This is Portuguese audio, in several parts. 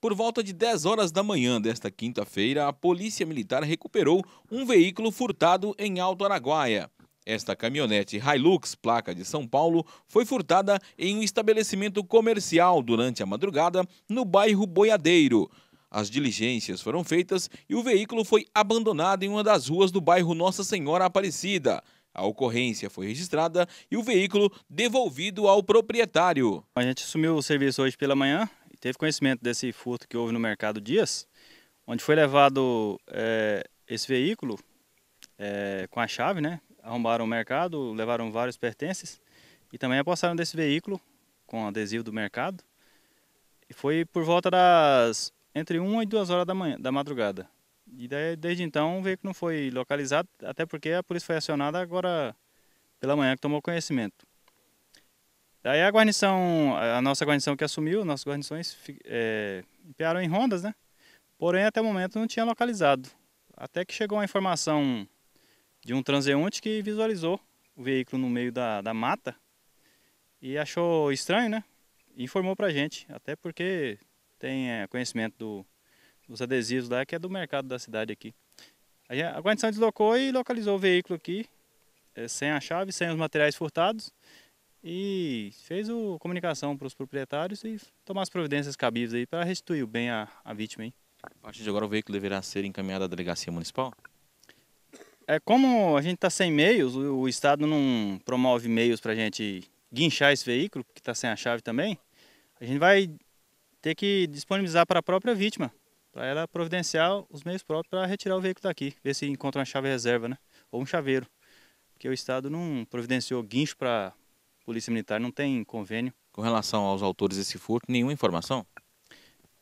Por volta de 10 horas da manhã desta quinta-feira, a Polícia Militar recuperou um veículo furtado em Alto Araguaia. Esta caminhonete Hilux, placa de São Paulo, foi furtada em um estabelecimento comercial durante a madrugada no bairro Boiadeiro. As diligências foram feitas e o veículo foi abandonado em uma das ruas do bairro Nossa Senhora Aparecida. A ocorrência foi registrada e o veículo devolvido ao proprietário. A gente assumiu o serviço hoje pela manhã, teve conhecimento desse furto que houve no mercado Dias, onde foi levado é, esse veículo é, com a chave, né? Arrombaram o mercado, levaram vários pertences e também apostaram desse veículo com adesivo do mercado. E foi por volta das entre 1 e 2 horas da manhã, da madrugada. E daí, desde então o veículo não foi localizado, até porque a polícia foi acionada agora pela manhã que tomou conhecimento. Daí a guarnição, a nossa guarnição que assumiu, nossas guarnições é, em rondas, né? Porém, até o momento não tinha localizado. Até que chegou a informação de um transeunte que visualizou o veículo no meio da, da mata e achou estranho, né? E informou pra gente, até porque tem é, conhecimento do, dos adesivos lá, que é do mercado da cidade aqui. Aí a guarnição deslocou e localizou o veículo aqui, é, sem a chave, sem os materiais furtados e fez o comunicação para os proprietários e tomar as providências cabíveis aí para restituir o bem à, à vítima. A partir de agora o veículo deverá ser encaminhado à delegacia municipal? É como a gente está sem meios, o, o, Estado não promove meios para a gente guinchar esse veículo, que está sem a chave também, a gente vai ter que disponibilizar para a própria vítima, para ela providenciar os meios próprios para retirar o veículo daqui, ver se encontra uma chave reserva, né? Ou um chaveiro. Porque o Estado não providenciou guincho para Polícia Militar não tem convênio. Com relação aos autores desse furto, nenhuma informação?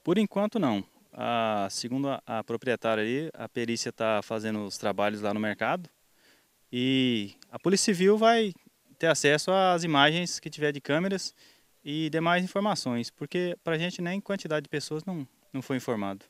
Por enquanto, não. A, segundo a, a proprietária a perícia está fazendo os trabalhos lá no mercado e a Polícia Civil vai ter acesso às imagens que tiver de câmeras e demais informações, porque para a gente nem quantidade de pessoas não, não foi informado.